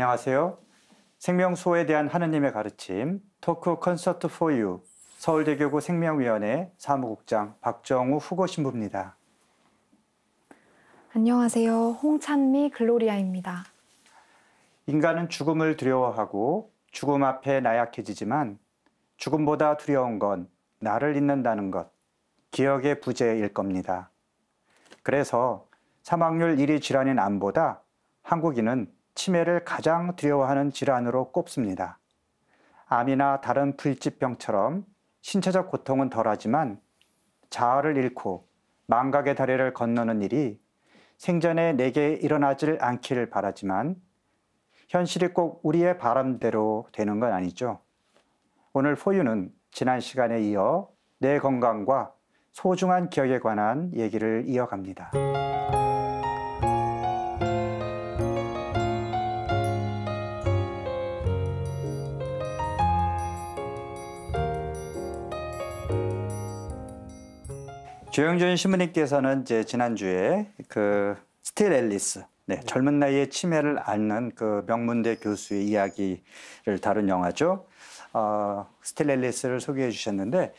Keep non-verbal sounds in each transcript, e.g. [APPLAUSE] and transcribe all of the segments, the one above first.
안녕하세요. 생명수호에 대한 하느님의 가르침 토크 콘서트 포유 서울대교구 생명위원회 사무국장 박정우 후보 신부입니다. 안녕하세요. 홍찬미 글로리아입니다. 인간은 죽음을 두려워하고 죽음 앞에 나약해지지만 죽음보다 두려운 건 나를 잊는다는 것, 기억의 부재일 겁니다. 그래서 사망률 1위 질환인 암보다 한국인은 치매를 가장 두려워하는 질환으로 꼽습니다. 암이나 다른 불치병처럼 신체적 고통은 덜하지만 자아를 잃고 망각의 다리를 건너는 일이 생전에 내게 일어나질 않기를 바라지만 현실이 꼭 우리의 바람대로 되는 건 아니죠. 오늘 포유는 지난 시간에 이어 내 건강과 소중한 기억에 관한 얘기를 이어갑니다. 조영준 신부님께서는 이제 지난주에 그 스틸 앨리스 네, 네, 젊은 나이에 치매를 앓는 그 명문대 교수의 이야기를 다룬 영화죠. 어, 스틸 앨리스를 소개해 주셨는데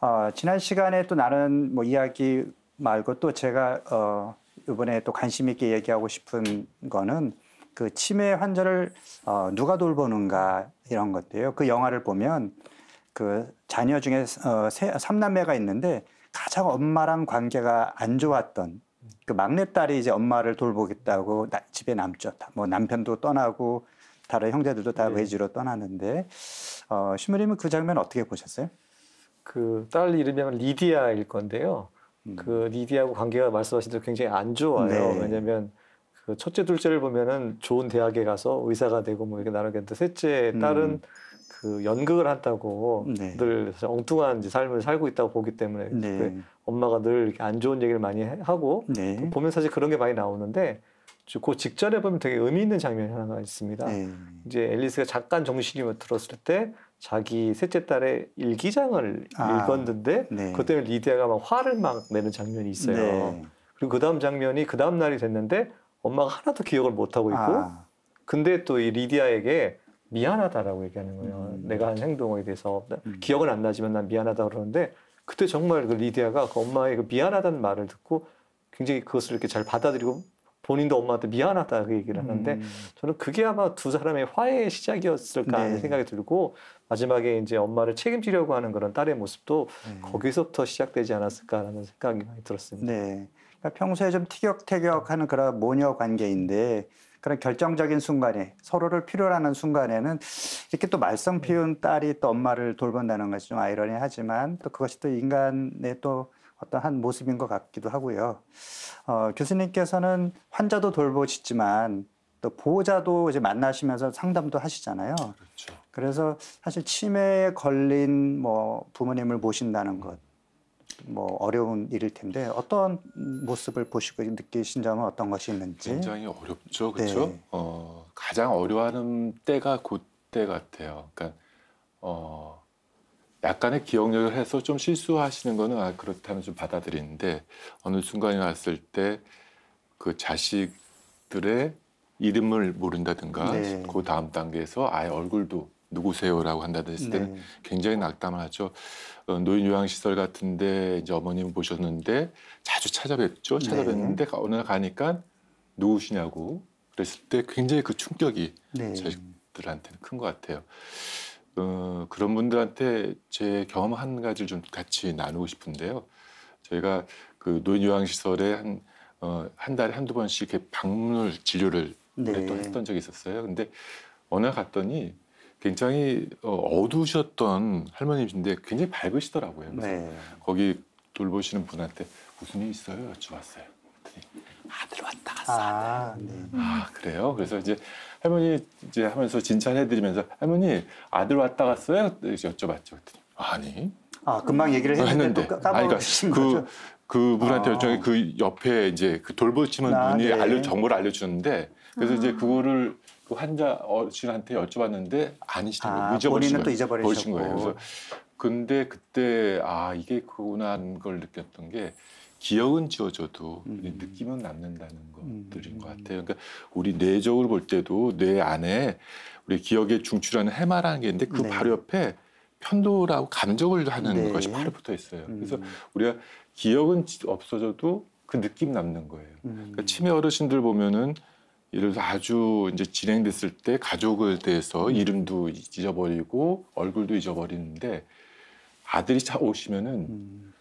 어, 지난 시간에 또 나는 뭐 이야기 말고 또 제가 어, 이번에 또 관심 있게 얘기하고 싶은 거는 그 치매 환자를 어, 누가 돌보는가 이런 것들요. 그 영화를 보면 그 자녀 중에 어, 세, 3남매가 있는데 가장 엄마랑 관계가 안 좋았던 그 막내딸이 이제 엄마를 돌보겠다고 나, 집에 남죠. 뭐 남편도 떠나고 다른 형제들도 다 네. 외지로 떠나는데 어, 시무님은 그 장면 어떻게 보셨어요? 그 딸 이름이 리디아일 건데요. 음. 그 리디아하고 관계가 말씀하신 대로 굉장히 안 좋아요. 네. 왜냐하면 그 첫째 둘째를 보면은 좋은 대학에 가서 의사가 되고 뭐 이렇게 나누겠는데 셋째 음. 딸은 음. 그 연극을 한다고 네. 늘 엉뚱한 삶을 살고 있다고 보기 때문에 그 네. 엄마가 늘 이렇게 안 좋은 얘기를 많이 하고 네. 보면 사실 그런 게 많이 나오는데 그 직전에 보면 되게 의미 있는 장면이 하나가 있습니다. 네. 이제 앨리스가 잠깐 정신이 들었을 때 자기 셋째 딸의 일기장을 아, 읽었는데 네. 그 때문에 리디아가 막 화를 막 내는 장면이 있어요. 네. 그리고 그 다음 장면이 그 다음 날이 됐는데 엄마가 하나도 기억을 못 하고 있고 아. 근데 또 이 리디아에게 미안하다라고 얘기하는 거예요. 음. 내가 한 행동에 대해서 음. 기억은 안 나지만 난 미안하다 그러는데 그때 정말 그 리디아가 그 엄마의 그 미안하다는 말을 듣고 굉장히 그것을 이렇게 잘 받아들이고 본인도 엄마한테 미안하다 그 얘기를 하는데 음. 저는 그게 아마 두 사람의 화해의 시작이었을까 하는 네. 생각이 들고 마지막에 이제 엄마를 책임지려고 하는 그런 딸의 모습도 네. 거기서부터 시작되지 않았을까라는 생각이 많이 들었습니다. 네. 그러니까 평소에 좀 티격태격하는 그런 모녀 관계인데 그런 결정적인 순간에 서로를 필요로 하는 순간에는 이렇게 또 말썽 피운 네. 딸이 또 엄마를 돌본다는 것이 좀 아이러니하지만 또 그것이 또 인간의 또 어떤 한 모습인 것 같기도 하고요. 어, 교수님께서는 환자도 돌보시지만 또 보호자도 이제 만나시면서 상담도 하시잖아요. 그렇죠. 그래서 사실 치매에 걸린 뭐 부모님을 모신다는 것뭐 어려운 일일 텐데 어떤 모습을 보시고 느끼신 점은 어떤 것이 있는지 굉장히 어렵죠, 그렇죠? 네. 어, 가장 어려워하는 때가 그때 같아요. 그러니까 어, 약간의 기억력을 해서 좀 실수하시는 거는 아, 그렇다면 좀 받아들이는데 어느 순간이 왔을 때 그 자식들의 이름을 모른다든가 네. 그 다음 단계에서 아예 얼굴도 누구세요라고 한다든지 했을 때는 네. 굉장히 낙담을 하죠. 어, 노인 요양시설 같은데 이제 어머님 보셨는데 자주 찾아뵙죠. 네. 찾아뵙는데 네. 어느 날 가니까 누우시냐고 그랬을 때 굉장히 그 충격이 네. 자식들한테는 큰 것 같아요. 어, 그런 분들한테 제 경험 한 가지를 좀 같이 나누고 싶은데요. 저희가 그 노인 요양시설에 한, 어, 한 달에 한두 번씩 방문을 진료를 네. 했던 적이 있었어요. 근데 어느 날 갔더니 굉장히 어, 어두우셨던 할머니이신데 굉장히 밝으시더라고요. 네. 거기 돌보시는 분한테 무슨 일 있어요? 여쭤봤어요. 아들 왔다 갔어. 아, 네. 아, 그래요? 그래서 이제 할머니 이제 하면서 진찰해드리면서 할머니 아들 왔다 갔어요? 여쭤봤죠. 아니. 아 금방 얘기를 뭐 했는데, 아니, 그러니까 그, 그 분한테 여쭤그 아. 그 옆에 이제 그 돌보시는 아, 분이 네. 알려 정보를 알려주는데 그래서 아. 이제 그거를 그 환자 어르신한테 여쭤봤는데 아니시더라고요. 아, 잊어버리신 본인은 또 잊어버리신 거예요. 그래서 근데 그때 아 이게 그구나 는걸 느꼈던 게 기억은 지워져도 음. 느낌은 남는다는 음, 것들인 음. 것 음. 같아요. 그러니까 우리 뇌적으로 볼 때도 뇌 안에 우리 기억에 중추라는 해마라는 게 있는데 그 네. 바로 옆에 편도라고 감정을 하는 네. 것이 바로 붙어 있어요. 음. 그래서 우리가 기억은 없어져도 그 느낌 남는 거예요. 음. 그러니까 치매 어르신들 보면은 예를 들어서 아주 이제 진행됐을 때 가족을 대해서 이름도 잊어버리고 얼굴도 잊어버리는데 아들이 차 오시면은 음.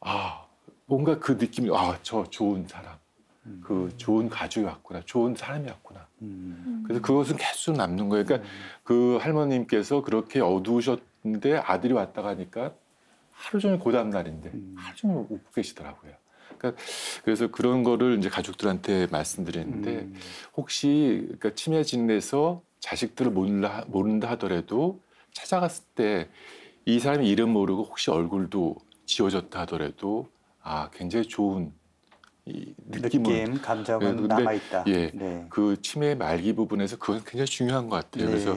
아 뭔가 그 느낌이 아 저 좋은 사람 그 음. 그 좋은 가족이 왔구나 좋은 사람이 왔구나 음. 그래서 그것은 계속 남는 거예요 그러니까 음. 그 할머님께서 그렇게 어두우셨는데 아들이 왔다 가니까 하루 종일 고단 날인데 음. 하루 종일 웃고 계시더라고요 그러니까 그래서 그런 거를 이제 가족들한테 말씀드렸는데 음. 혹시 그러니까 치매 진례에서 자식들을 몰라, 모른다 하더라도 찾아갔을 때 이 사람이 이름 모르고 혹시 얼굴도 지워졌다 하더라도 아 굉장히 좋은 느낌은 느낌, 감정은 네, 남아 있다. 예, 네. 그 치매 말기 부분에서 그건 굉장히 중요한 것 같아요. 네. 그래서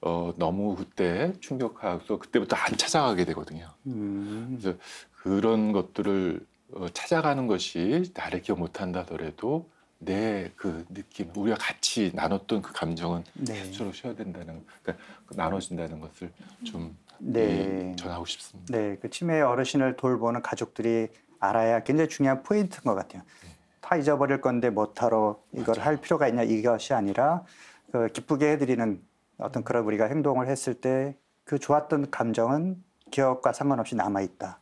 어, 너무 그때 충격하고 그때부터 안 찾아가게 되거든요. 음. 그래서 그런 것들을 어, 찾아가는 것이 나를 기억 못한다더라도 하내그 느낌, 우리가 같이 나눴던 그 감정은 네. 스스로 쉬어야 된다는, 그러니까 그 나눠진다는 것을 좀 네. 예, 전하고 싶습니다. 네, 그 치매 어르신을 돌보는 가족들이 알아야 굉장히 중요한 포인트인 것 같아요. 네. 다 잊어버릴 건데 못하러 이걸 맞아할 필요가 있냐 이것이 아니라 그 기쁘게 해드리는 어떤 그런 우리가 행동을 했을 때 그 좋았던 감정은 기억과 상관없이 남아 있다.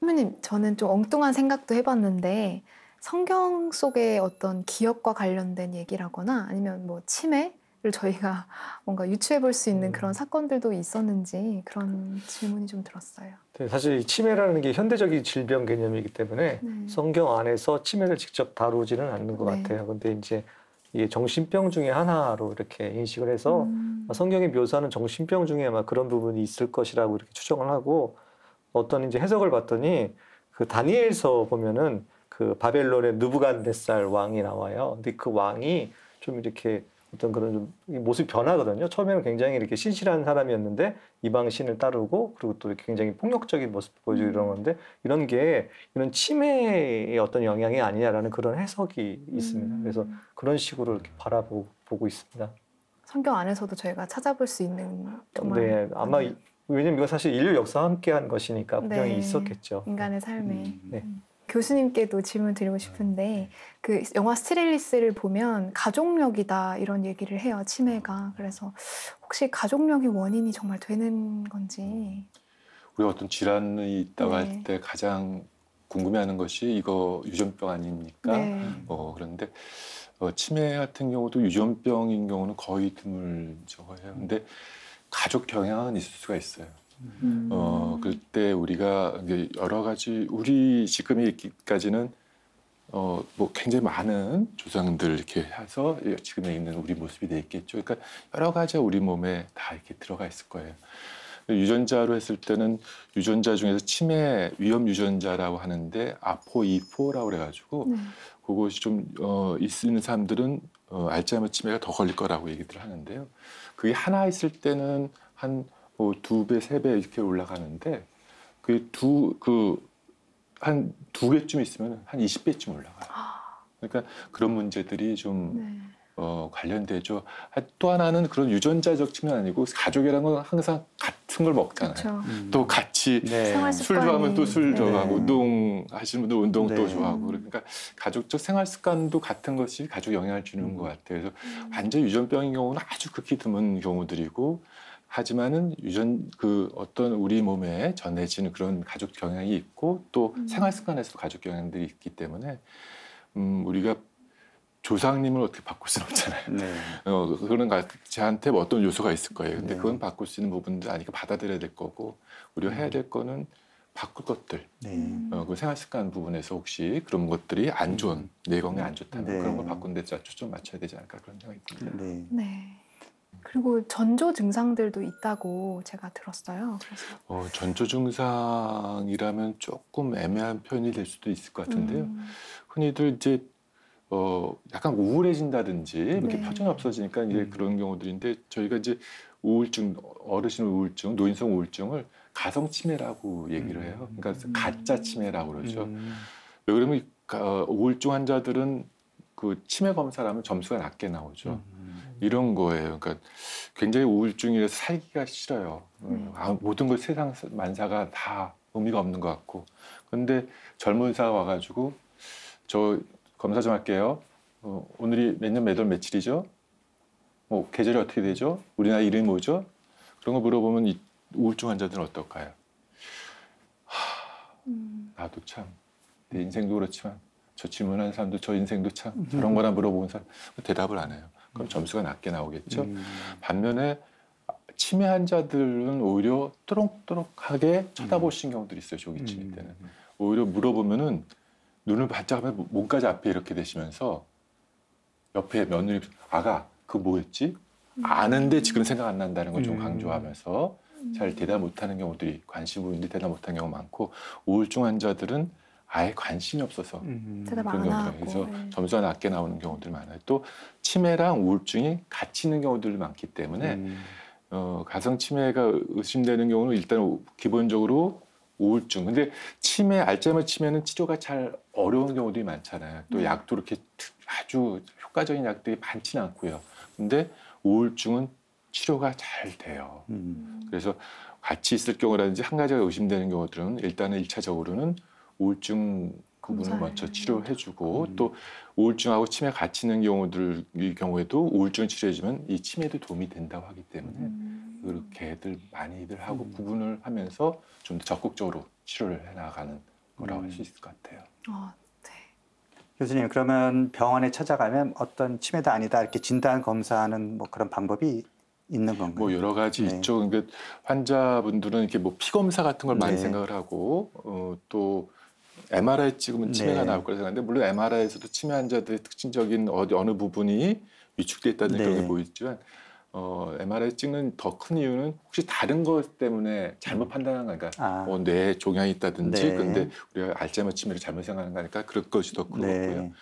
선배님, 저는 좀 엉뚱한 생각도 해봤는데 성경 속의 어떤 기억과 관련된 얘기라거나 아니면 뭐 치매를 저희가 [LAUGHS] 뭔가 유추해 볼 수 있는 그런 음. 사건들도 있었는지 그런 질문이 좀 들었어요. 네, 사실 치매라는 게 현대적인 질병 개념이기 때문에 네. 성경 안에서 치매를 직접 다루지는 않는 것 네. 같아요. 근데 이제 이게 정신병 중의 하나로 이렇게 인식을 해서 음. 성경이 묘사하는 정신병 중에 아마 그런 부분이 있을 것이라고 이렇게 추정을 하고 어떤 이제 해석을 봤더니 그 다니엘서 보면은 그 바벨론의 느부갓네살 왕이 나와요. 근데 그 왕이 좀 이렇게 어떤 그런 좀 모습이 변하거든요. 처음에는 굉장히 이렇게 신실한 사람이었는데 이방 신을 따르고 그리고 또 이렇게 굉장히 폭력적인 모습 보여주고 음. 이런 건데 이런 게 이런 치매의 어떤 영향이 아니냐라는 그런 해석이 있습니다. 음. 그래서 그런 식으로 이렇게 바라보고 있습니다. 성경 안에서도 저희가 찾아볼 수 있는 정말 네 아마 왜냐면 이거 사실 인류 역사와 함께한 것이니까 분명히 네. 있었겠죠. 인간의 삶에. 음. 음. 네. 교수님께도 질문 드리고 싶은데 네, 네. 그 영화 스트렐리스를 보면 가족력이다 이런 얘기를 해요 치매가 그래서 혹시 가족력이 원인이 정말 되는 건지 우리 어떤 질환이 있다고 네. 할때 가장 궁금해하는 것이 이거 유전병 아닙니까? 네. 어, 그런데 어, 치매 같은 경우도 유전병인 경우는 거의 드물죠. 예, 근데 가족 경향은 있을 수가 있어요. 음. 어, 그때 우리가 여러 가지 우리 지금까지는 기 어, 뭐 굉장히 많은 조상들 이렇게 해서 지금에 있는 우리 모습이 돼 있겠죠. 그러니까 여러 가지 우리 몸에 다 이렇게 들어가 있을 거예요. 유전자로 했을 때는 유전자 중에서 치매 위험 유전자라고 하는데 아포이포라고 그래가지고 네. 그것이 좀 어, 있는 사람들은 어, 알츠하이머 치매가 더 걸릴 거라고 얘기들 하는데요. 그게 하나 있을 때는 한두 어, 배, 세 배 이렇게 올라가는데 그게 두, 그, 한 두 개쯤 있으면 한 20배쯤 올라가요. 아. 그러니까 그런 문제들이 좀 네. 어, 관련되죠. 또 하나는 그런 유전자적 측면 아니고 가족이라는 건 항상 같은 걸 먹잖아요. 음. 음. 또 같이 네. 술 좋아하면 또술 네. 좋아하고 네. 운동 하시는 분들 운동 네. 좋아하고 그러니까 가족적 생활 습관도 같은 것이 가족 영향을 주는 음. 것 같아요. 그래서 음. 완전 유전병인 경우는 아주 극히 드문 경우들이고 하지만은 유전 그 어떤 우리 몸에 전해지는 그런 가족 경향이 있고 또 음. 생활 습관에서도 가족 경향들이 있기 때문에 음, 우리가 조상님을 어떻게 바꿀 수는 없잖아요. 네. 어, 그런 제한테 뭐 어떤 요소가 있을 거예요. 근데 네. 그건 바꿀 수 있는 부분들 아니까 받아들여야 될 거고 우리가 해야 음. 될 거는 바꿀 것들, 네. 어, 그 생활 습관 부분에서 혹시 그런 것들이 안 좋은 음. 내 건강에 안 좋다면 네. 그런 걸 바꾼데 초점 맞춰야 되지 않을까 그런 생각이 듭니다. 네. 네. 그리고 전조 증상들도 있다고 제가 들었어요. 어, 전조 증상이라면 조금 애매한 표현이 될 수도 있을 것 같은데요. 음. 흔히들 이제 어 약간 우울해진다든지 이렇게 네. 표정이 없어지니까 이제 음. 그런 경우들인데 저희가 이제 우울증 어르신 우울증 노인성 우울증을 가성 치매라고 얘기를 해요. 음. 그러니까 음. 가짜 치매라고 그러죠. 음. 왜 그러면 어, 우울증 환자들은 그 치매 검사를 하면 점수가 낮게 나오죠. 음. 이런 거예요. 그러니까 굉장히 우울증이라서 살기가 싫어요. 음. 음. 아, 모든 걸 세상 만사가 다 의미가 없는 것 같고. 근데 젊은 사가 와가지고 저 검사 좀 할게요. 어, 오늘이 몇 년몇월 며칠이죠? 뭐 계절이 어떻게 되죠? 우리 나라 이름이 뭐죠? 그런 거 물어보면 이 우울증 환자들은 어떨까요? 하, 음. 나도 참내 인생도 그렇지만 저 질문하는 사람도 저 인생도 참 저런 거나 물어보는 사람 뭐 대답을 안 해요. 그럼 음. 점수가 낮게 나오겠죠. 음. 반면에 치매 환자들은 오히려 또록또록하게 쳐다보시 경우들이 있어요. 조기치매 때는 오히려 물어보면은 눈을 바짝 하면 몸까지 앞에 이렇게 되시면서 옆에 며느리 아가 그 뭐였지? 음. 아는데 지금 생각 안 난다는 걸좀 음. 강조하면서 음. 잘 대답 못하는 경우들이 관심 을있는데 대답 못하는 경우 많고 우울증 환자들은 아예 관심이 없어서 음. 그런 경우가 그래서 네. 점수가 낮게 나오는 경우들 많아요. 또 치매랑 우울증이 같이 있는 경우들이 많기 때문에 음. 어, 가성 치매가 의심되는 경우는 일단 기본적으로 우울증. 근데 치매 알짜하 치매는 치료가 잘 어려운 경우들이 많잖아요. 또 음. 약도 이렇게 아주 효과적인 약들이 많지는 않고요. 근데 우울증은 치료가 잘 돼요. 음. 그래서 같이 있을 경우라든지 음. 한 가지가 의심되는 경우들은 일단은 일차적으로는 우울증 부분을 먼저 치료해주고 음. 또 우울증하고 치매 같이 있는 경우들의 경우에도 우울증 치료해주면 이 치매도 도움이 된다고 하기 때문에 음. 그렇게들 많이들 하고 음. 구분을 하면서 좀 더 적극적으로 치료를 해나가는 거라고 음. 할수 있을 것 같아요. 어, 네. 교수님 그러면 병원에 찾아가면 어떤 치매다 아니다 이렇게 진단 검사하는 뭐 그런 방법이 있는 건가요? 뭐 여러 가지 네. 있죠. 그러 그러니까 환자분들은 이렇게 뭐 피검사 같은 걸 많이 네. 생각을 하고 어, 또 MRI 찍으면 치매가 네. 나올 거라 생각하는데 물론 MRI에서도 치매 환자들의 특징적인 어디 어느 부분이 위축돼 있다는 네. 게 보이지만 뭐 어, MRI 찍는 더 큰 이유는 혹시 다른 것 때문에 잘못 음. 판단한 거니까 아. 뭐 뇌에 종양이 있다든지 네. 근데 우리가 알츠하이머 치매를 잘못 생각하는 거니까 그럴 것이 더큰거고요 네.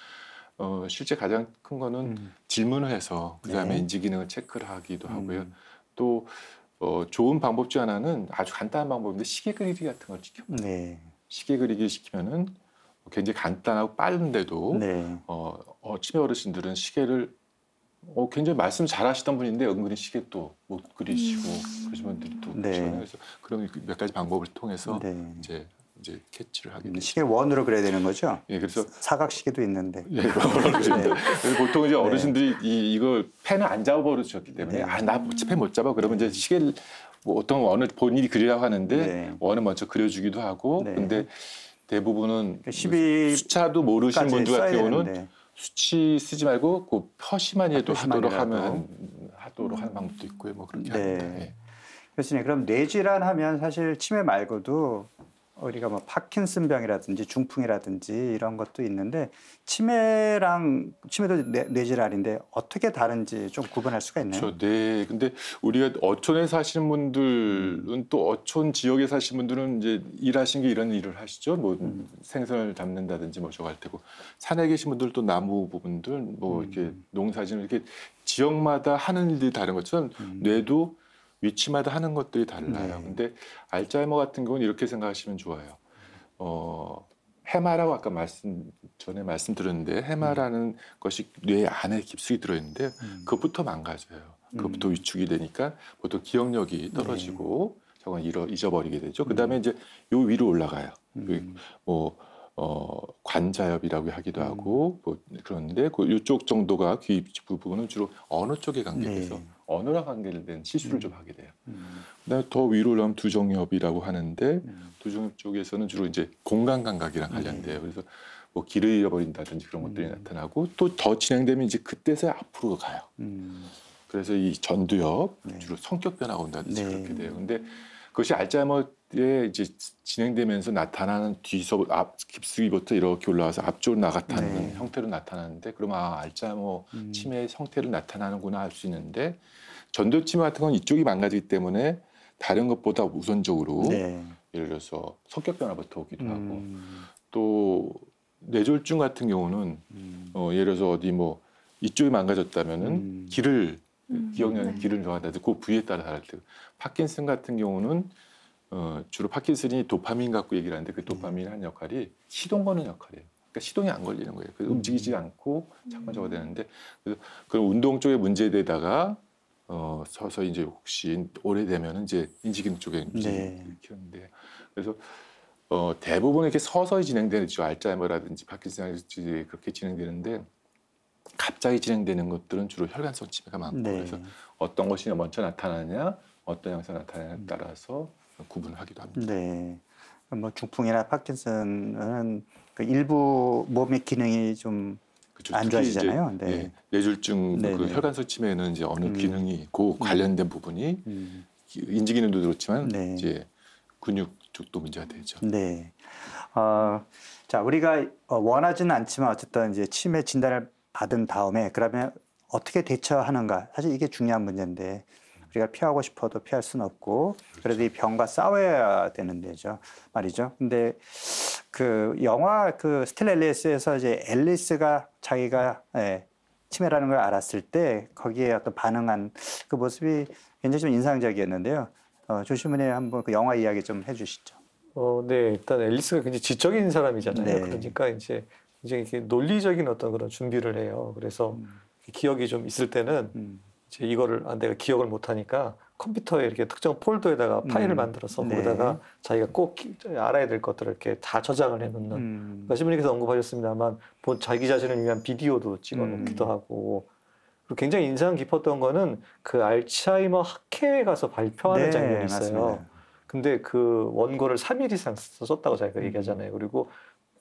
어, 실제 가장 큰 거는 음. 질문을 해서 그다음에 네. 인지 기능을 체크를 하기도 하고요. 음. 또 어, 좋은 방법 중 하나는 아주 간단한 방법인데 시계 그리기 같은 걸 시켜. 네. 시계 그리기 시키면은 뭐 굉장히 간단하고 빠른데도 네. 어, 어, 치매 어르신들은 시계를 어, 굉장히 말씀 잘하시던 분인데 은근히 시계 또못 그리시고 음. 그러신 분들이 또 네. 그래서 그런 몇 가지 방법을 통해서 네. 이제 이제 캐치를 하게 되죠. 음, 시계 원으로 그래야 되는 거죠? 예, 그래서 사각 시계도 있는데. 예, 네. 보통 이제 네. 어르신들이 이, 이걸 펜을 안잡아버리셨기 때문에 네. 아 나펜못 뭐 잡아 그러면 네. 이제 시계를 뭐 어떤 원을 본인이 그리라고 하는데 원을 먼저 그려주기도 하고 근데 대부분은 12 그러니까 숫자도 모르시는 분들 같은 경우는 수치 쓰지 말고 그표시만이도표 하도록 하면 하도록 하는 방법도 있고요. 뭐 그렇게 네. 합니다. 예. 교수님 그럼 뇌질환 하면 사실 치매 말고도 우리가 뭐 파킨슨병이라든지 중풍이라든지 이런 것도 있는데 치매랑 치매도 네, 뇌, 질환인데 어떻게 다른지 좀 구분할 수가 있나요? 그렇죠. 네. 근데 우리가 어촌에 사시는 분들은 또 어촌 지역에 사시는 분들은 이제 일하신 게 이런 일을 하시죠. 뭐 음. 생선을 담는다든지 뭐 저거 할 테고 산에 계신 분들도 나무 부분들 뭐 이렇게 음. 농사짓는 이렇게 지역마다 하는 일이 다른 것처럼 음. 뇌도 위치마다 하는 것들이 달라요. 네. 근데 알츠하이머 같은 경우는 이렇게 생각하시면 좋아요. 어, 해마라고 아까 말씀 전에 말씀드렸는데 해마라는 음. 것이 뇌 안에 깊숙이 들어있는데 음. 그것부터 망가져요. 그것부터 음. 위축이 되니까 보통 기억력이 떨어지고 네. 저건 잃어 잊어버리게 되죠. 음. 그다음에 이제 요 위로 올라가요. 그 음. 뭐 어, 관자엽이라고 하기도 음. 하고 뭐 그런데 그 요쪽 정도가 귀 부분은 주로 어느 쪽에 관계돼서 네. 언어와 관계된 실수를 음. 좀 하게 돼요. 음. 그다음에 더 위로 올라가면 두정협이라고 하는데 음. 두정협 쪽에서는 주로 이제 공간 감각이랑 관련돼요. 네. 그래서 뭐 길을 잃어버린다든지 그런 것들이 음. 나타나고 또 더 진행되면 이제 그때서야 앞으로 가요. 음. 그래서 이 전두엽 네. 주로 성격 변화가 온다든지 네. 그렇게 돼요. 근데 그것이 알짜하이머 때 이제 진행되면서 나타나는 뒤서 앞 깊숙이부터 이렇게 올라와서 앞쪽으로 나갔다는 네. 형태로 나타나는데 그러면 아알짜하 음. 치매의 형태를 나타나는구나 할 수 있는데 전도 치매 같은 건 이쪽이 망가지기 때문에 다른 것보다 우선적으로 네. 예를 들어서 성격 변화부터 오기도 음. 하고 또 뇌졸중 같은 경우는 음. 어, 예를 들어서 어디 뭐 이쪽이 망가졌다면은 음. 길을 음. 기억력는 네. 길을 좋아한다든지 그 부위에 따라 다를 테고 파킨슨 같은 경우는 어, 주로 파킨슨이 도파민 갖고 얘기를 하는데 그 음. 도파민이 한 역할이 시동 거는 역할이에요. 그러니까 시동이 안 걸리는 거예요. 그래서 음. 움직이지 않고 잠깐 저어 음. 되는데 그래서 그런 운동 쪽의 문제에다가 어, 서서히 이제 혹시 오래되면 이제 인지기능 쪽에 네. 키우는데 그래서 어, 대부분 이렇게 서서히 진행되는 알츠하이머라든지 파킨슨이지 그렇게 진행되는데 갑자기 진행되는 것들은 주로 혈관성 치매가 많고 네. 그래서 어떤 것이 먼저 나타나냐 어떤 양상 나타나냐에 따라서 음. 구분하기도 합니다. 네. 뭐 중풍이나 파킨슨은 그 일부 몸의 기능이 좀 안 좋아지잖아요. 네. 예, 그 네. 뇌졸중 네. 그 혈관성 치매는 이제 어느 음. 기능이 고 음. 관련된 부분이 음. 인지 기능도 그렇지만 네. 이제 근육 쪽도 문제가 되죠. 네. 어, 자 우리가 어, 원하지는 않지만 어쨌든 이제 치매 진단을 받은 다음에 그러면 어떻게 대처하는가 사실 이게 중요한 문제인데 우리가 피하고 싶어도 피할 수는 없고 그래도 이 병과 싸워야 되는 데죠 말이죠. 근데 그 영화 그 스틸 앨리스에서 이제 앨리스가 자기가 예, 치매라는 걸 알았을 때 거기에 어떤 반응한 그 모습이 굉장히 좀 인상적이었는데요. 어, 조시문에 한번 그 영화 이야기 좀 해주시죠. 어, 네. 일단 앨리스가 굉장히 지적인 사람이잖아요. 네. 그러니까 이제 굉장히 논리적인 어떤 그런 준비를 해요. 그래서 음. 기억이 좀 있을 때는 음. 이제 이거를 아, 내가 기억을 못하니까 컴퓨터에 이렇게 특정 폴더에다가 파일을 음. 만들어서 네. 거기다가 자기가 꼭 알아야 될 것들을 이렇게 다 저장을 해놓는 음. 그러니까 시부님께서 언급하셨습니다만 본 자기 자신을 위한 비디오도 찍어놓기도 음. 하고 그리고 굉장히 인상 깊었던 거는 그 알츠하이머 학회에 가서 발표하는 네, 장면이 있어요. 맞습니다. 근데 그 원고를 3일 이상 썼다고 자기가 음. 얘기하잖아요. 그리고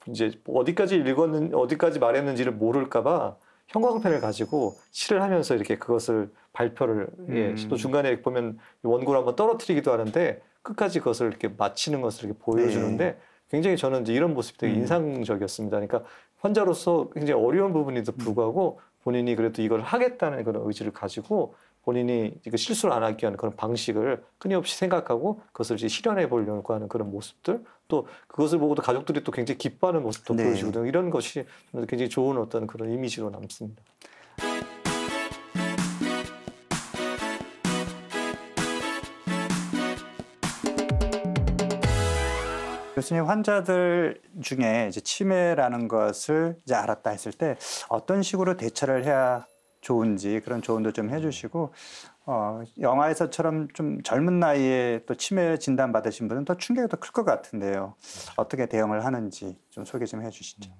이제 어디까지 읽었는 어디까지 말했는지를 모를까봐 형광펜을 가지고 칠을 하면서 이렇게 그것을 발표를 예, 음. 예, 또 중간에 보면 원고를 한번 떨어뜨리기도 하는데 끝까지 그것을 이렇게 마치는 것을 이렇게 보여주는데 네. 굉장히 저는 이제 이런 모습이 되게 음. 인상적이었습니다. 그러니까 환자로서 굉장히 어려운 부분에도 음. 불구하고 본인이 그래도 이걸 하겠다는 그런 의지를 가지고 본인이 그 실수를 안 하기 위한 그런 방식을 끊임없이 생각하고 그것을 이제 실현해 보려고 하는 그런 모습들 또 그것을 보고도 가족들이 또 굉장히 기뻐하는 모습도 네. 보여주거든요. 이런 것이 굉장히 좋은 어떤 그런 이미지로 남습니다. 교수님 환자들 중에 이제 치매라는 것을 이제 알았다 했을 때 어떤 식으로 대처를 해야 좋은지 그런 조언도 좀 해주시고 어, 영화에서처럼 좀 젊은 나이에 또 치매 진단 받으신 분은 더 충격이 더 클 것 같은데요. 어떻게 대응을 하는지 좀 소개 좀 해주시죠.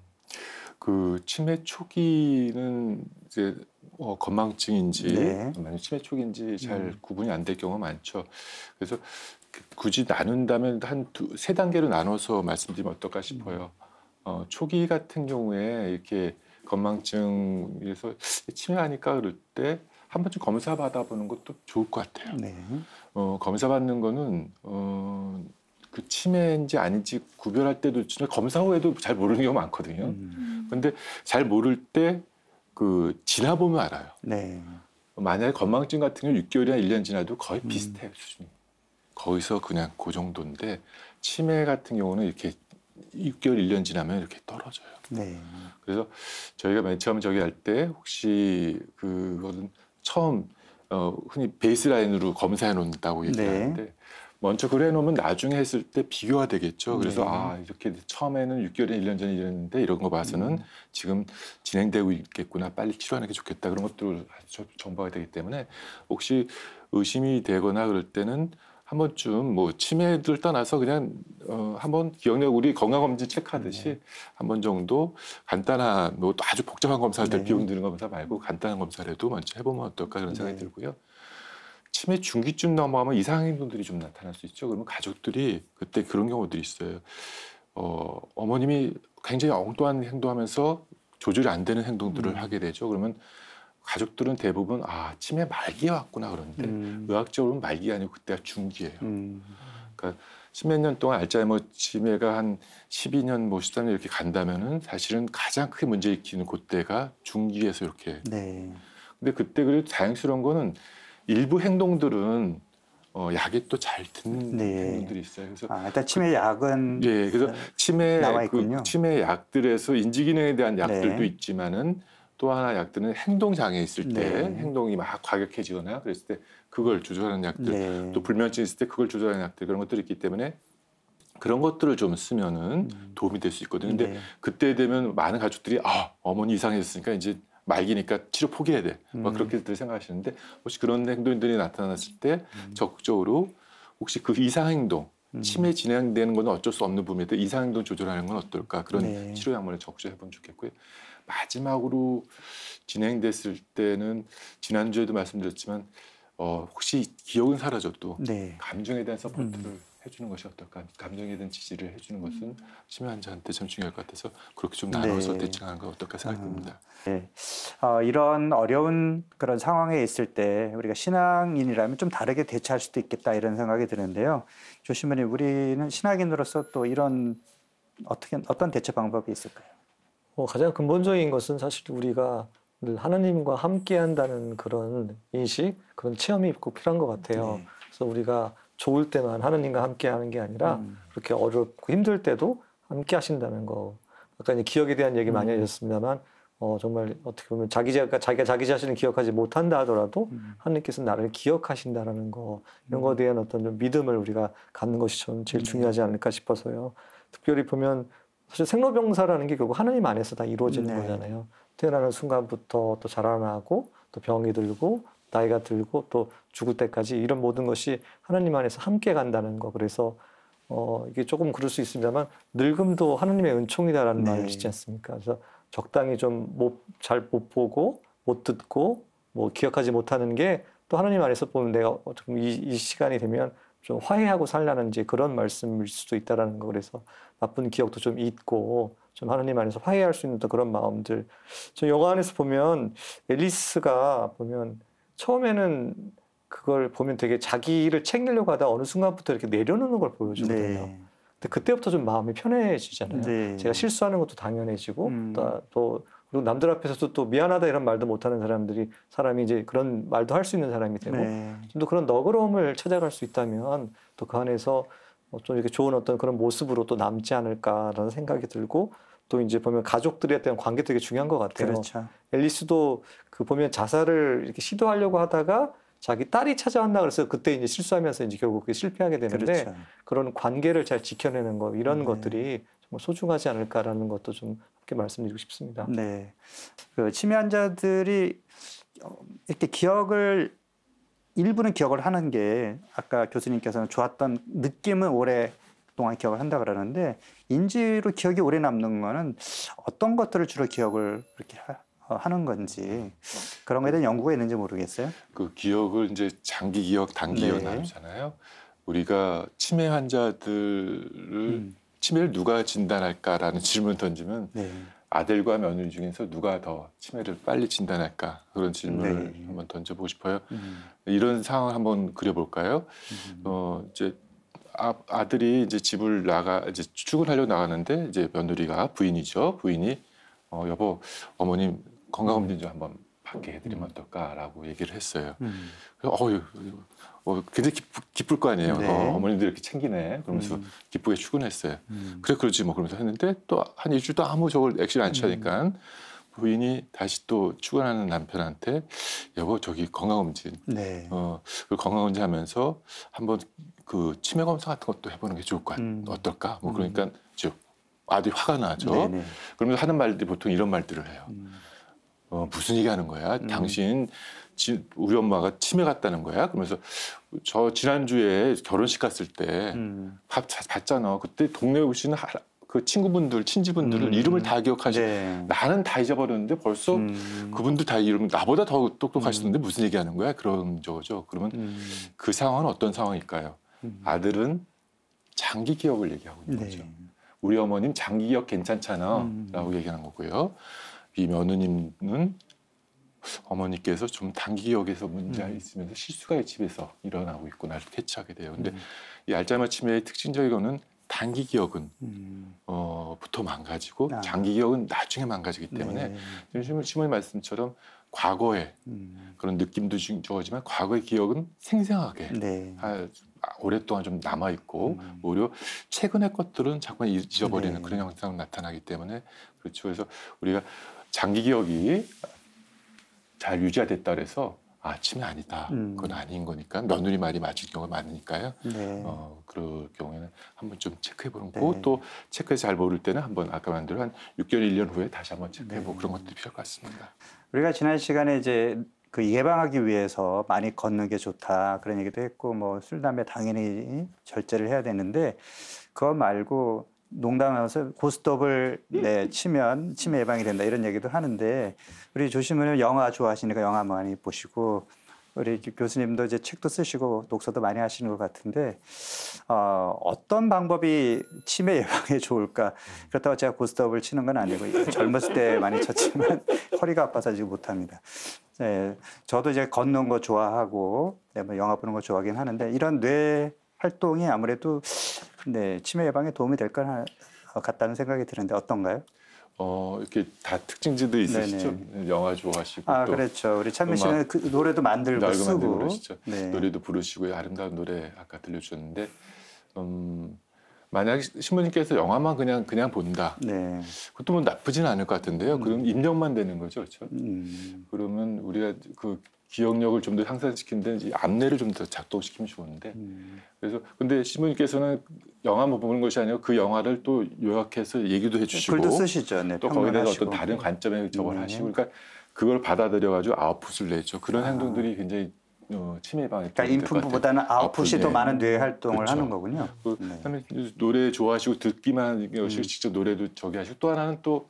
그 치매 초기는 이제 어, 건망증인지 네. 치매 초기인지 잘 음. 구분이 안 될 경우가 많죠. 그래서 그 굳이 나눈다면 한 두 세 단계로 나눠서 말씀드리면 어떨까 싶어요. 음. 어, 초기 같은 경우에 이렇게 건망증에서 치매하니까 그럴 때 한 번쯤 검사 받아보는 것도 좋을 것 같아요. 네. 어, 검사 받는 거는 어, 그 치매인지 아닌지 구별할 때도 진짜 검사 후에도 잘 모르는 경우 많거든요. 음. 근데 잘 모를 때 그 지나보면 알아요. 네. 만약에 건망증 같은 경우 6개월이나 1년 지나도 거의 비슷해 음. 수준이. 거기서 그냥 그 정도인데 치매 같은 경우는 이렇게 6개월, 1년 지나면 이렇게 떨어져요. 네. 그래서 저희가 맨 처음 저기 할 때 혹시 그거는 처음 어, 흔히 베이스라인으로 검사해 놓는다고 네. 얘기하는데 네. 먼저 그래 놓으면 나중에 했을 때 비교가 되겠죠. 그래서 네. 아 이렇게 처음에는 6개월, 1년 전에 이랬는데 이런 거 봐서는 음. 지금 진행되고 있겠구나, 빨리 치료하는 게 좋겠다 그런 것들을 정보가 되기 때문에 혹시 의심이 되거나 그럴 때는 한 번쯤 뭐 치매들 떠나서 그냥 어, 한 번 기억력 우리 건강검진 체크하듯이 네. 한번 정도 간단한 뭐또 아주 복잡한 검사할 때 네. 비용 드는 검사 말고 간단한 검사라도 먼저 해보면 어떨까 그런 생각이 네. 들고요. 치매 중기쯤 넘어가면 이상행동들이 좀 나타날 수 있죠. 그러면 가족들이 그때 그런 경우들이 있어요. 어, 어머님이 굉장히 엉뚱한 행동하면서 조절이 안 되는 행동들을 음. 하게 되죠. 그러면 가족들은 대부분 아 치매 말기에 왔구나 그러는데 음. 의학적으로는 말기 아니고 그때가 중기예요. 음. 그러니까 십몇 년 동안 알짜하이머 치매가 한 12년 뭐 13년 이렇게 간다면은 사실은 가장 크게 문제 일으키는 그때가 중기에서 이렇게. 네. 근데 그때 그래도 다행스러운 거는 일부 행동들은 어, 약이 또 잘 듣는 네. 분들이 있어요. 그래서 아, 일단 치매 약은 그, 예, 그래서 치매 그 치매 약들에서 인지 기능에 대한 약들도 네. 있지만은 또 하나 약들은 행동 장애 있을 때 네. 행동이 막 과격해지거나 그랬을 때 그걸 조절하는 약들 네. 또 불면증 있을 때 그걸 조절하는 약들 그런 것들이 있기 때문에 그런 것들을 좀 쓰면은 음. 도움이 될 수 있거든요. 근데 네. 그때 되면 많은 가족들이 아 어머니 이상해졌으니까 이제 말기니까 치료 포기해야 돼. 막 음. 그렇게들 생각하시는데 혹시 그런 행동들이 나타났을 때 음. 적극적으로 혹시 그 이상 행동 치매 음. 진행되는 건 어쩔 수 없는 부분인데 이상행동 조절하는 건 어떨까 그런 네. 치료 약물을 적주해보면 좋겠고요. 마지막으로 진행됐을 때는 지난주에도 말씀드렸지만 어, 혹시 기억은 사라져도 네. 감정에 대한 서포트를 음. 해주는 것이 어떨까 감정에 대 지지를 해주는 음. 것은 치매 자한테참 중요할 것 같아서 그렇게 좀 나눠서 네. 대칭하는 거 어떨까 생각됩니다. 음, 네. 어, 이런 어려운 그런 상황에 있을 때 우리가 신앙인이라면 좀 다르게 대처할 수도 있겠다 이런 생각이 드는데요. 조심님 우리는 신학인으로서 또 이런 어떻게 어떤 대처 방법이 있을까요? 어, 가장 근본적인 것은 사실 우리가 하나님과 함께한다는 그런 인식, 그런 체험이 꼭 필요한 것 같아요. 네. 그래서 우리가 좋을 때만 하느님과 함께 하는 게 아니라 음. 그렇게 어렵고 힘들 때도 함께 하신다는 거. 아까 이제 기억에 대한 얘기 많이 음. 하셨습니다만 어, 정말 어떻게 보면 자기 자가 자기가 자기 자신을 기억하지 못한다 하더라도 음. 하느님께서 나를 기억하신다라는 거 이런 음. 거에 대한 어떤 좀 믿음을 우리가 갖는 것이 저는 제일 음. 중요하지 않을까 싶어서요. 특별히 보면 사실 생로병사라는 게 결국 하느님 안에서 다 이루어지는 네. 거잖아요. 태어나는 순간부터 또 자라나고 또 병이 들고 나이가 들고 또 죽을 때까지 이런 모든 것이 하나님 안에서 함께 간다는 거. 그래서 어, 이게 조금 그럴 수 있습니다만 늙음도 하나님의 은총이다라는 네. 말을 있지 않습니까? 그래서 적당히 좀 못 잘못 못 보고 못 듣고 뭐 기억하지 못하는 게 또 하나님 안에서 보면 내가 어떻게 이, 이 시간이 되면 좀 화해하고 살라는 이제 그런 말씀일 수도 있다라는 거 그래서 나쁜 기억도 좀 잊고 좀 하나님 안에서 화해할 수 있는 또 그런 마음들. 저 영화 안에서 보면 앨리스가 보면 처음에는 그걸 보면 되게 자기를 챙기려고 하다 어느 순간부터 이렇게 내려놓는 걸 보여주거든요. 네. 근데 그때부터 좀 마음이 편해지잖아요. 네. 제가 실수하는 것도 당연해지고 음. 또 그리고 남들 앞에서도 또 미안하다 이런 말도 못하는 사람들이 사람이 이제 그런 말도 할 수 있는 사람이 되고 네. 좀더 그런 너그러움을 찾아갈 수 있다면 또 그 안에서 어 좀 이렇게 좋은 어떤 그런 모습으로 또 남지 않을까라는 생각이 들고 또 이제 보면 가족들에 대한 관계 되게 중요한 것 같아요. 그렇죠. 앨리스도 그 보면 자살을 이렇게 시도하려고 하다가 자기 딸이 찾아왔나 그래서 그때 이제 실수하면서 이제 결국 그게 실패하게 되는데 그렇죠. 그런 관계를 잘 지켜내는 거 이런 네. 것들이 정말 소중하지 않을까라는 것도 좀 함께 말씀드리고 싶습니다. 네. 그 치매 환자들이 어, 이렇게 기억을 일부는 기억을 하는 게 아까 교수님께서는 좋았던 느낌은 오래 동안 기억을 한다 그러는데 인지로 기억이 오래 남는 거는 어떤 것들을 주로 기억을 이렇게 어, 하는 건지 그런 거에 대한 연구가 있는지 모르겠어요. 그 기억을 이제 장기 기억, 단기 기억 네. 나누잖아요. 우리가 치매 환자들을 음. 치매를 누가 진단할까라는 질문 던지면 네. 아들과 며느 중에서 누가 더 치매를 빨리 진단할까 그런 질문을 네. 한번 던져보고 싶어요. 음. 이런 상황 한번 그려볼까요? 음. 어 이제 아, 아들이 이제 집을 나가 이제 출근하려 나가는데 이제 며느리가 부인이죠. 부인이 어, 여보 어머님 건강검진 좀 한번 받게 해드리면 어떨까라고 얘기를 했어요. 음. 어유 어, 굉장히 기쁠, 기거 쁠 아니에요. 네. 어, 머님들 이렇게 챙기네. 그러면서 음. 기쁘게 출근했어요. 음. 그래 그러지 뭐 그러면서 했는데 또 한 일주일 도 아무 저걸 액션 안 음. 취하니까 부인이 다시 또 출근하는 남편한테 여보 저기 건강검진 네. 어, 그 건강검진 하면서 한번 그 치매 검사 같은 것도 해보는 게 좋을 것 같, 음. 어떨까? 뭐 음. 그러니까 음. 아들이 화가 나죠. 네네. 네. 그러면서 하는 말들이 보통 이런 말들을 해요. 음. 어, 무슨 얘기 하는 거야? 음. 당신, 지, 우리 엄마가 치매 갔다는 거야? 그러면서 저 지난주에 결혼식 갔을 때 음. 밥, 봤잖아. 그때 동네 에 오신 시그 친구분들, 친지분들은 음. 이름을 다 기억하지. 네. 나는 다 잊어버렸는데 벌써 음. 그분들 다 이름 나보다 더 똑똑하시던데 음. 무슨 얘기하는 거야? 그런 저죠. 그러면 음. 그 상황은 어떤 상황일까요? 음. 아들은 장기 기억을 얘기하고 있는 네. 거죠. 네. 우리 어머님 장기 기억 괜찮잖아라고 얘기하는 거고요. 이 며느님은 어머니께서 좀 단기 기억에서 문제가 있으면서 실수가 집에서 일어나고 있고 나를 캐치하게 돼요. 근데 음. 이알짜마침매의 특징적인 거는 단기 기억은 음. 어, 부터 망가지고 아. 장기 기억은 나중에 망가지기 때문에 네. 윤심을 침의 말씀처럼 과거의 음. 그런 느낌도 중요하지만 과거의 기억은 생생하게 네. 아, 오랫동안 좀 남아 있고 음. 오히려 최근의 것들은 자꾸 잊어버리는 네. 그런 현상으로 나타나기 때문에 그렇죠. 그래서 우리가 장기 기억이 잘 유지가 됐다 그래서 아침이 아니다. 음. 그건 아닌 거니까 며느리 말이 맞을 경우가 많으니까요. 네. 어, 그럴 경우에는 한번 좀 체크해 보는 거고 네. 또 체크해서 잘 모를 때는 한번 아까 말한 대로 한 6개월, 1년 후에 다시 한번 체크해 보고 네. 그런 것도 필요할 것 같습니다. 우리가 지난 시간에 이제 그 예방하기 위해서 많이 걷는 게 좋다 그런 얘기도 했고 뭐술 담배 당연히 절제를 해야 되는데 그거 말고 농담하면서 고스톱을 음. 네, 치면 치매 예방이 된다 이런 얘기도 하는데 우리 조심은 영화 좋아하시니까 영화 많이 보시고 우리 교수님도 이제 책도 쓰시고 독서도 많이 하시는 것 같은데 어, 어떤 방법이 치매 예방에 좋을까? 그렇다고 제가 고스톱을 치는 건 아니고 젊었을 때 많이 쳤지만 [LAUGHS] 허리가 아파서 지금 못합니다. 네, 저도 이제 걷는 거 좋아하고 네, 뭐 영화 보는 거 좋아하긴 하는데 이런 뇌 활동이 아무래도 네, 치매 예방에 도움이 될것 어, 같다는 생각이 드는데 어떤가요? 어 이렇게 다 특징들도 있으시죠? 네네. 네. 영화 좋아하시고 아 그렇죠. 우리 찬미 씨는 그 노래도 만들고 쓰고 만들고 네. 노래도 부르시고 아름다운 노래 아까 들려주셨는데 음, 만약 신부님께서 영화만 그냥 그냥 본다. 네. 그것도 뭐 나쁘진 않을 것 같은데요. 그럼 입력만 음. 되는 거죠, 그렇죠? 음. 그러면 우리가 그 기억력을 좀 더 향상시키는데 는 안내를 좀 더 작동시키면 좋은데 음. 그래서 근데 신부님께서는 영화만 뭐 보는 것이 아니라 그 영화를 또 요약해서 얘기도 네, 해주시고 글도 쓰시죠. 네, 또 거기에 대해서 어떤 다른 관점에 접을 음. 네. 하시고 그러니까 그걸 받아들여가지고 아웃풋을 내죠. 그런 아. 행동들이 굉장히 어, 치매 방 그러니까 인풋보다는 아웃풋이 네. 더 많은 뇌 활동을 그렇죠. 하는 거군요. 그, 네. 노래 좋아하시고 듣기만 하시고 음. 직접 노래도 저기 하시고 또 하나는 또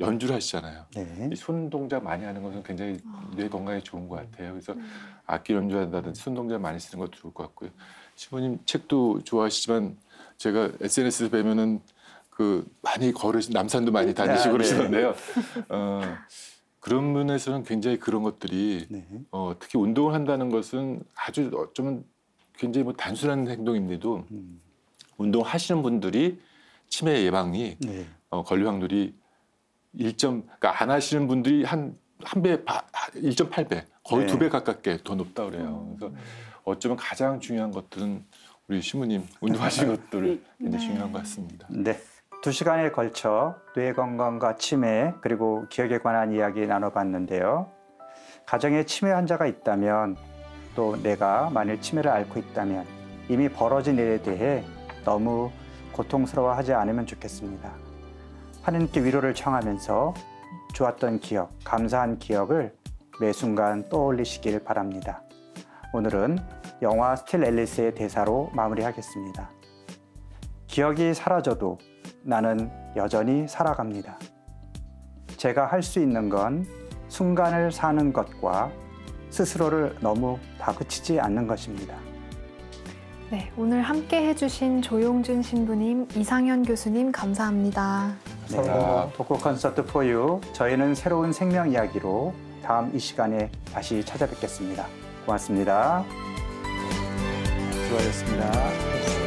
연주를 하시잖아요. 네. 이손 동작 많이 하는 것은 굉장히 아. 뇌 건강에 좋은 것 같아요. 그래서 음. 악기 연주한다든지 손 동작 많이 쓰는 것도 좋을 것 같고요. 시부님 책도 좋아하시지만 제가 SNS에서 뵈면은 그 많이 걸으시 남산도 많이 다니시고 아, 네. 그러시는데요 어, 그런 면에서는 굉장히 그런 것들이 네. 어, 특히 운동을 한다는 것은 아주 어쩌면 굉장히 뭐 단순한 행동인데도 음. 운동하시는 분들이 치매 예방이 네. 어, 걸리 확률이 1점 그러니까 안 하시는 분들이 한 한배 1.8배 거의 두배 네. 가깝게 더 높다 그래요. 그래서 어쩌면 가장 중요한 것들은 우리 신부님 운동하신 [LAUGHS] 것들을 굉장히 네. 중요한 것 같습니다. 네. 두 시간에 걸쳐 뇌 건강과 치매 그리고 기억에 관한 이야기 나눠봤는데요. 가정에 치매 환자가 있다면 또 내가 만일 치매를 앓고 있다면 이미 벌어진 일에 대해 너무 고통스러워하지 않으면 좋겠습니다. 하느님께 위로를 청하면서 좋았던 기억, 감사한 기억을 매 순간 떠올리시길 바랍니다. 오늘은 영화 스틸 앨리스의 대사로 마무리하겠습니다. 기억이 사라져도 나는 여전히 살아갑니다. 제가 할 수 있는 건 순간을 사는 것과 스스로를 너무 다그치지 않는 것입니다. 네, 오늘 함께 해주신 조용준 신부님, 이상현 교수님 감사합니다. 네. 서울 아. 독고 콘서트 포유 저희는 새로운 생명 이야기로 다음 이 시간에 다시 찾아뵙겠습니다. 고맙습니다. 수고하셨습니다.